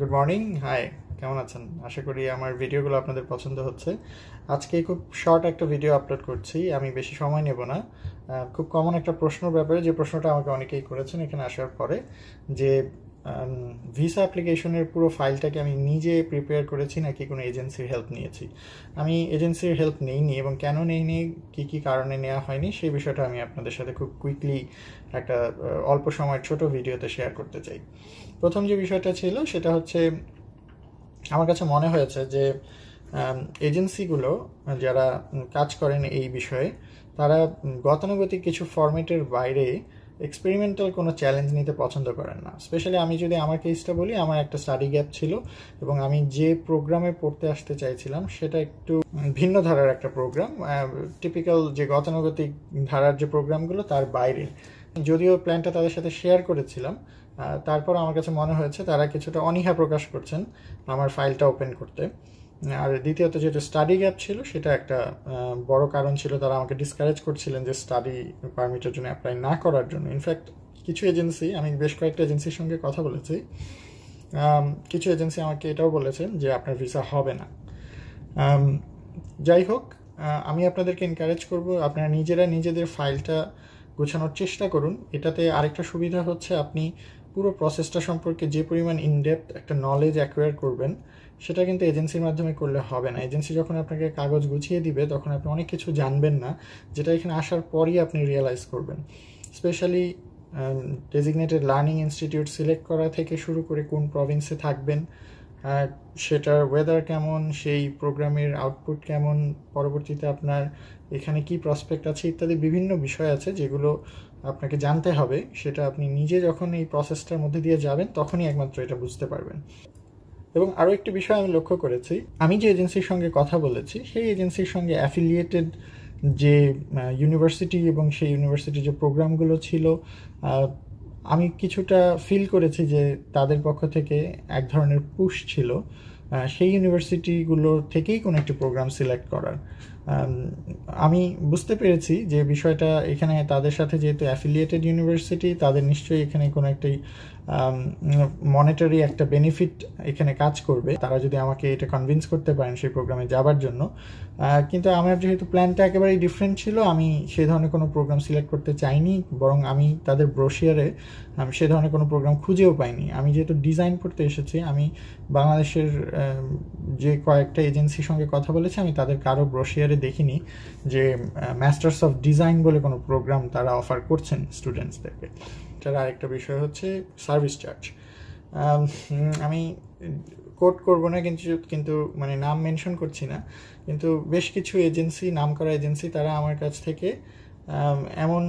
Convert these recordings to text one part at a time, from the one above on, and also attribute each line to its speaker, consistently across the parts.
Speaker 1: good morning high কেমন আছেন আশা করি আমার ভিডিওগুলো আপনাদের পছন্দ হচ্ছে আজকে খুব শর্ট একটা ভিডিও আপলোড করছি আমি বেশি সময় নেব না খুব কমন একটা প্রশ্নর ব্যাপারে যে প্রশ্নটা আমাকে অনেকেই করেছেন এখানে আসার পরে যে ভিসা um, অ্যাপ্লিকেশনের পুরো ফাইলটাকে আমি নিজে প্রিপেয়ার করেছি নাকি কোনো এজেন্সির হেল্প নিয়েছি আমি এজেন্সির হেল্প নেইনি এবং কেন নেইনি কী কী কারণে নেওয়া হয়নি সেই বিষয়টা আমি আপনাদের সাথে খুব কুইকলি একটা অল্প সময়ের ছোট ভিডিওতে শেয়ার করতে চাই প্রথম যে বিষয়টা ছিল সেটা হচ্ছে আমার কাছে মনে হয়েছে যে এজেন্সিগুলো যারা কাজ করেন এই বিষয়ে তারা গতানুগতিক কিছু ফর্মেটের বাইরে এক্সপেরিমেন্টাল কোনো চ্যালেঞ্জ নিতে পছন্দ করেন না স্পেশালি আমি যদি আমার কেসটা বলি আমার একটা স্টাডি গ্যাপ ছিল এবং আমি যে প্রোগ্রামে পড়তে আসতে চাইছিলাম সেটা একটু ভিন্ন ধারার একটা প্রোগ্রাম টিপিক্যাল যে গতানুগতিক ধারার যে প্রোগ্রামগুলো তার বাইরে যদিও প্ল্যানটা তাদের সাথে শেয়ার করেছিলাম তারপর আমার কাছে মনে হয়েছে তারা কিছুটা অনীহা প্রকাশ করছেন আমার ফাইলটা ওপেন করতে মানে আর দ্বিতীয়ত যেটা স্টাডি গ্যাপ ছিল সেটা একটা বড় কারণ ছিল তারা আমাকে ডিসকারেজ করছিলেন যে স্টাডি পারমিটের জন্য অ্যাপ্লাই না করার জন্য ইনফ্যাক্ট কিছু এজেন্সি আমি বেশ কয়েকটা এজেন্সির সঙ্গে কথা বলেছি কিছু এজেন্সি আমাকে এটাও বলেছেন যে আপনার ভিসা হবে না যাই হোক আমি আপনাদেরকে এনকারেজ করব আপনারা নিজেরা নিজেদের ফাইলটা গোছানোর চেষ্টা করুন এটাতে আরেকটা সুবিধা হচ্ছে আপনি পুরো প্রসেসটা সম্পর্কে যে পরিমাণ ইনডেপথ একটা নলেজ অ্যাকোয়ার করবেন সেটা কিন্তু এজেন্সির মাধ্যমে করলে হবে না এজেন্সি যখন আপনাকে কাগজ গুছিয়ে দিবে তখন আপনি অনেক কিছু জানবেন না যেটা এখানে আসার পরই আপনি রিয়েলাইজ করবেন specially designated learning institute select করা থেকে শুরু করে কোন প্রভিন্সে থাকবেন সেটার ওয়েদার কেমন সেই প্রোগ্রামের আউটপুট কেমন পরবর্তীতে আপনার এখানে কি প্রসপেক্ট আছে ইত্যাদি বিভিন্ন বিষয় আছে যেগুলো আপনাকে জানতে হবে সেটা আপনি নিজে যখন এই প্রসেসটার মধ্যে দিয়ে যাবেন তখনই একমাত্র এটা বুঝতে পারবেন এবং আরও একটি বিষয় আমি লক্ষ্য করেছি আমি যে এজেন্সির সঙ্গে কথা বলেছি সেই এজেন্সির সঙ্গে অ্যাফিলিয়েটেড যে ইউনিভার্সিটি এবং সেই ইউনিভার্সিটির যে প্রোগ্রামগুলো ছিল আমি কিছুটা ফিল করেছি যে তাদের পক্ষ থেকে এক ধরনের পুশ ছিল সেই ইউনিভার্সিটিগুলোর থেকেই কোনো একটি প্রোগ্রাম সিলেক্ট করার Um, আমি বুঝতে পেরেছি যে বিষয়টা এখানে তাদের সাথে যেহেতু অ্যাফিলিয়েটেড ইউনিভার্সিটি তাদের নিশ্চয়ই এখানে কোনো একটি মনিটারি um, একটা বেনিফিট এখানে কাজ করবে তারা যদি আমাকে এটা কনভিন্স করতে পারেন সেই প্রোগ্রামে যাবার জন্য কিন্তু আমার যেহেতু প্ল্যানটা একেবারেই ডিফারেন্ট ছিল আমি সে ধরনের কোনো প্রোগ্রাম সিলেক্ট করতে চাইনি বরং আমি তাদের ব্রোশিয়ারে আমি সে ধরনের কোনো প্রোগ্রাম খুঁজেও পাইনি আমি যেহেতু ডিজাইন করতে এসেছি আমি বাংলাদেশের যে কয়েকটা এজেন্সির সঙ্গে কথা বলেছি আমি তাদের কারো ব্রোশিয়ারে সেক্টরে দেখিনি যে মাস্টার্স অফ ডিজাইন বলে কোনো প্রোগ্রাম তারা অফার করছেন স্টুডেন্টসদেরকে এছাড়া আরেকটা বিষয় হচ্ছে সার্ভিস চার্জ আমি কোট করবো না কিন্তু কিন্তু মানে নাম মেনশন করছি না কিন্তু বেশ কিছু এজেন্সি নাম করা এজেন্সি তারা আমার কাছ থেকে এমন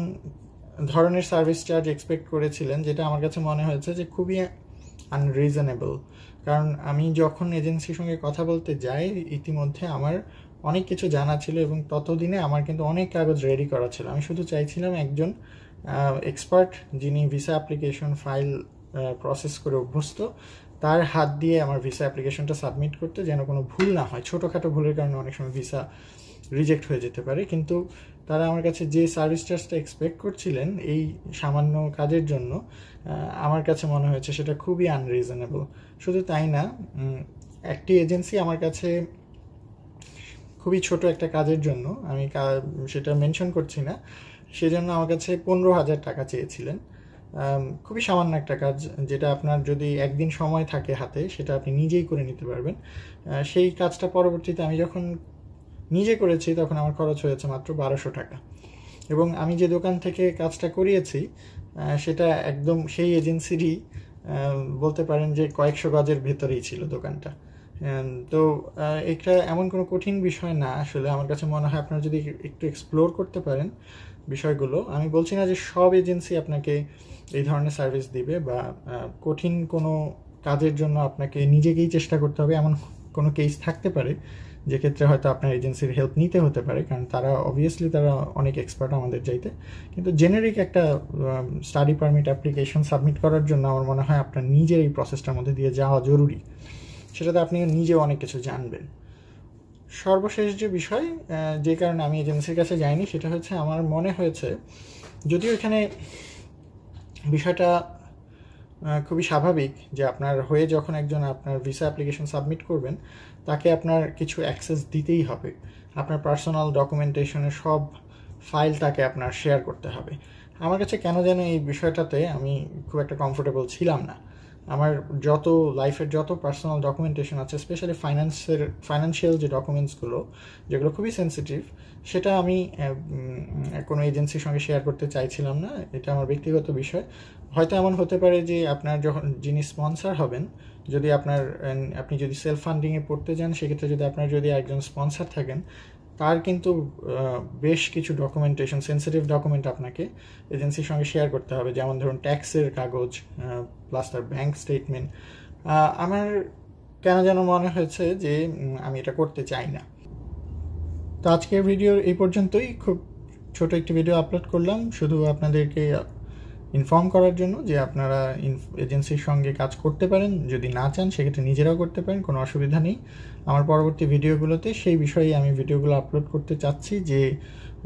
Speaker 1: ধরনের সার্ভিস চার্জ এক্সপেক্ট করেছিলেন যেটা আমার কাছে মনে হয়েছে যে খুবই আনরিজনেবল কারণ আমি যখন এজেন্সির সঙ্গে কথা বলতে যাই ইতিমধ্যে আমার অনেক কিছু জানা ছিল এবং ততদিনে আমার কিন্তু অনেক কাগজ রেডি করা ছিল আমি শুধু চাইছিলাম একজন এক্সপার্ট যিনি ভিসা অ্যাপ্লিকেশন ফাইল প্রসেস করে অভ্যস্ত তার হাত দিয়ে আমার ভিসা অ্যাপ্লিকেশনটা সাবমিট করতে যেন কোনো ভুল না হয় ছোটোখাটো ভুলের কারণে অনেক সময় ভিসা রিজেক্ট হয়ে যেতে পারে কিন্তু তারা আমার কাছে যে সার্ভিস চার্জটা এক্সপেক্ট করছিলেন এই সামান্য কাজের জন্য আমার কাছে মনে হয়েছে সেটা খুবই আনরিজনেবল শুধু তাই না একটি এজেন্সি আমার কাছে খুবই ছোট একটা কাজের জন্য আমি সেটা মেনশন করছি না সেজন্য আমার কাছে পনেরো হাজার টাকা চেয়েছিলেন খুবই সামান্য একটা কাজ যেটা আপনার যদি একদিন সময় থাকে হাতে সেটা আপনি নিজেই করে নিতে পারবেন সেই কাজটা পরবর্তীতে আমি যখন নিজে করেছি তখন আমার খরচ হয়েছে মাত্র বারোশো টাকা এবং আমি যে দোকান থেকে কাজটা করিয়েছি সেটা একদম সেই এজেন্সিরই বলতে পারেন যে কয়েকশো গজের ভেতরেই ছিল দোকানটা তো এটা এমন কোনো কঠিন বিষয় না আসলে আমার কাছে মনে হয় আপনারা যদি একটু এক্সপ্লোর করতে পারেন বিষয়গুলো আমি বলছি না যে সব এজেন্সি আপনাকে এই ধরনের সার্ভিস দিবে বা কঠিন কোনো কাজের জন্য আপনাকে নিজেকেই চেষ্টা করতে হবে এমন কোনো কেস থাকতে পারে যে ক্ষেত্রে হয়তো আপনার এজেন্সির হেল্প নিতে হতে পারে কারণ তারা অবভিয়াসলি তারা অনেক এক্সপার্ট আমাদের চাইতে কিন্তু জেনেরিক একটা স্টাডি পারমিট অ্যাপ্লিকেশন সাবমিট করার জন্য আমার মনে হয় আপনার নিজের এই প্রসেসটার মধ্যে দিয়ে যাওয়া জরুরি সেটাতে আপনি নিজেও অনেক কিছু জানবেন সর্বশেষ যে বিষয় যে কারণে আমি এজেন্সির কাছে যাইনি সেটা হচ্ছে আমার মনে হয়েছে যদিও এখানে বিষয়টা খুবই স্বাভাবিক যে আপনার হয়ে যখন একজন আপনার ভিসা অ্যাপ্লিকেশন সাবমিট করবেন তাকে আপনার কিছু অ্যাক্সেস দিতেই হবে আপনার পার্সোনাল ডকুমেন্টেশনের সব ফাইল তাকে আপনার শেয়ার করতে হবে আমার কাছে কেন যেন এই বিষয়টাতে আমি খুব একটা কমফোর্টেবল ছিলাম না আমার যত লাইফের যত পার্সোনাল ডকুমেন্টেশন আছে স্পেশালি ফাইন্যান্সের ফাইন্যান্সিয়াল যে ডকুমেন্টসগুলো যেগুলো খুবই সেন্সিটিভ সেটা আমি কোনো এজেন্সির সঙ্গে শেয়ার করতে চাইছিলাম না এটা আমার ব্যক্তিগত বিষয় হয়তো এমন হতে পারে যে আপনার যখন যিনি স্পন্সার হবেন যদি আপনার আপনি যদি সেলফ ফান্ডিংয়ে পড়তে যান সেক্ষেত্রে যদি আপনার যদি একজন স্পন্সার থাকেন তার কিন্তু বেশ কিছু ডকুমেন্টেশন সেন্সিটিভ ডকুমেন্ট আপনাকে এজেন্সির সঙ্গে শেয়ার করতে হবে যেমন ধরুন ট্যাক্সের কাগজ প্লাস তার ব্যাঙ্ক স্টেটমেন্ট আমার কেন যেন মনে হয়েছে যে আমি এটা করতে চাই না তো আজকের ভিডিও এই পর্যন্তই খুব ছোট একটি ভিডিও আপলোড করলাম শুধু আপনাদেরকে ইনফর্ম করার জন্য যে আপনারা এজেন্সির সঙ্গে কাজ করতে পারেন যদি না চান সেক্ষেত্রে নিজেরাও করতে পারেন কোনো অসুবিধা নেই আমার পরবর্তী ভিডিওগুলোতে সেই বিষয়ে আমি ভিডিওগুলো আপলোড করতে চাচ্ছি যে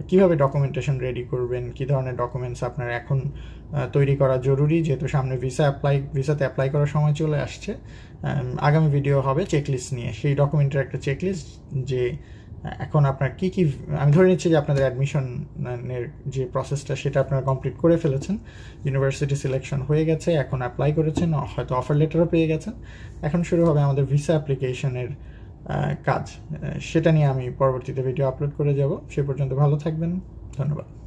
Speaker 1: কিভাবে ডকুমেন্টেশন রেডি করবেন কী ধরনের ডকুমেন্টস আপনার এখন তৈরি করা জরুরি যেহেতু সামনে ভিসা অ্যাপ্লাই ভিসাতে অ্যাপ্লাই করার সময় চলে আসছে আগামী ভিডিও হবে চেকলিস্ট নিয়ে সেই ডকুমেন্টের একটা চেকলিস্ট যে এখন আপনার কি কি আমি ধরে নিচ্ছি যে আপনাদের অ্যাডমিশনের যে প্রসেসটা সেটা আপনারা কমপ্লিট করে ফেলেছেন ইউনিভার্সিটি সিলেকশন হয়ে গেছে এখন অ্যাপ্লাই করেছেন হয়তো অফার লেটারও পেয়ে গেছেন এখন শুরু হবে আমাদের ভিসা অ্যাপ্লিকেশনের কাজ সেটা নিয়ে আমি পরবর্তীতে ভিডিও আপলোড করে যাব সে পর্যন্ত ভালো থাকবেন ধন্যবাদ